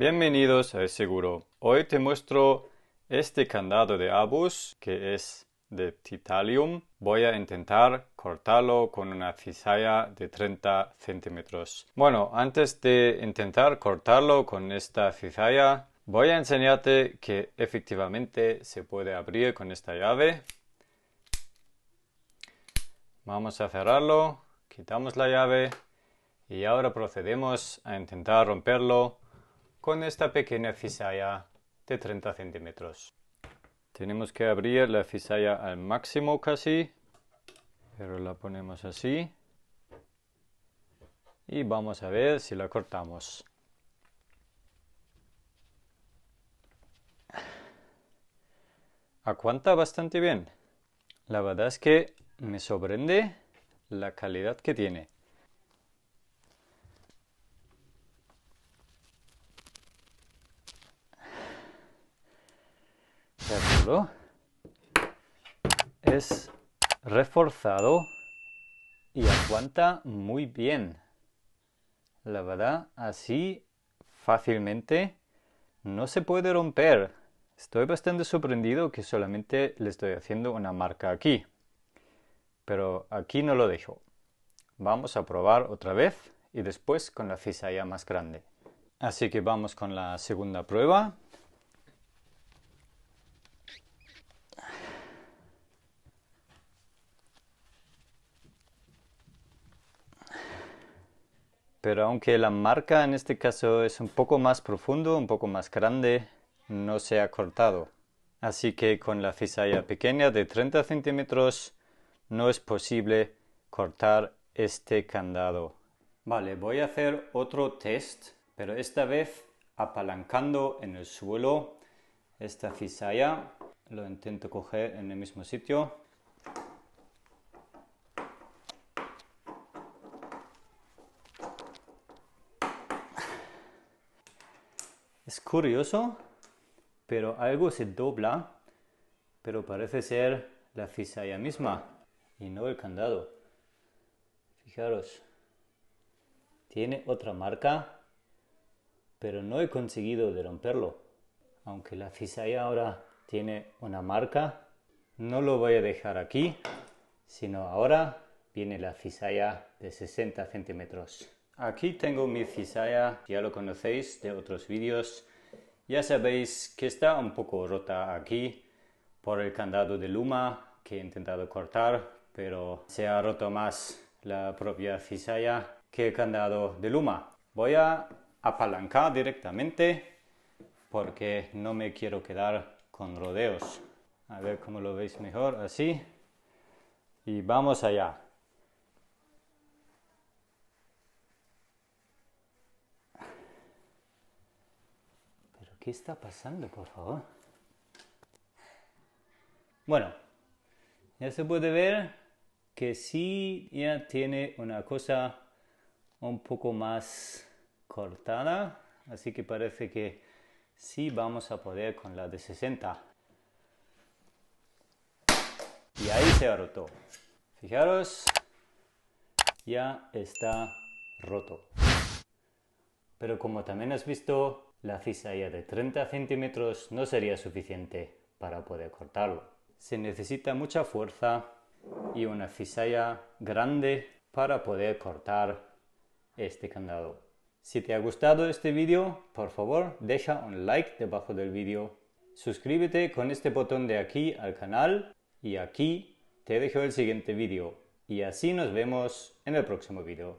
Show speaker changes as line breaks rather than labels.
Bienvenidos a Seguro. Hoy te muestro este candado de Abus que es de titanium. Voy a intentar cortarlo con una cizalla de 30 centímetros. Bueno, antes de intentar cortarlo con esta cizalla, voy a enseñarte que efectivamente se puede abrir con esta llave. Vamos a cerrarlo, quitamos la llave y ahora procedemos a intentar romperlo con esta pequeña fisalla de 30 centímetros. Tenemos que abrir la fisalla al máximo casi, pero la ponemos así. Y vamos a ver si la cortamos. Aguanta bastante bien. La verdad es que me sorprende la calidad que tiene. es reforzado y aguanta muy bien. La verdad, así fácilmente no se puede romper. Estoy bastante sorprendido que solamente le estoy haciendo una marca aquí. Pero aquí no lo dejo. Vamos a probar otra vez y después con la ya más grande. Así que vamos con la segunda prueba. Pero aunque la marca en este caso es un poco más profundo, un poco más grande, no se ha cortado. Así que con la fisalla pequeña de 30 centímetros no es posible cortar este candado. Vale, voy a hacer otro test, pero esta vez apalancando en el suelo esta fisalla. Lo intento coger en el mismo sitio. Es curioso, pero algo se dobla, pero parece ser la cisaya misma y no el candado. Fijaros, tiene otra marca, pero no he conseguido de romperlo. Aunque la cisaya ahora tiene una marca, no lo voy a dejar aquí, sino ahora viene la cisaya de 60 centímetros. Aquí tengo mi cisaya ya lo conocéis de otros vídeos. Ya sabéis que está un poco rota aquí por el candado de luma que he intentado cortar, pero se ha roto más la propia cizalla que el candado de luma. Voy a apalancar directamente porque no me quiero quedar con rodeos. A ver cómo lo veis mejor, así. Y vamos allá. ¿Qué está pasando, por favor? Bueno, ya se puede ver que sí ya tiene una cosa un poco más cortada, así que parece que sí vamos a poder con la de 60. Y ahí se ha roto. Fijaros, ya está roto. Pero como también has visto, la cizalla de 30 centímetros no sería suficiente para poder cortarlo. Se necesita mucha fuerza y una cizalla grande para poder cortar este candado. Si te ha gustado este vídeo, por favor deja un like debajo del vídeo, suscríbete con este botón de aquí al canal y aquí te dejo el siguiente vídeo y así nos vemos en el próximo vídeo.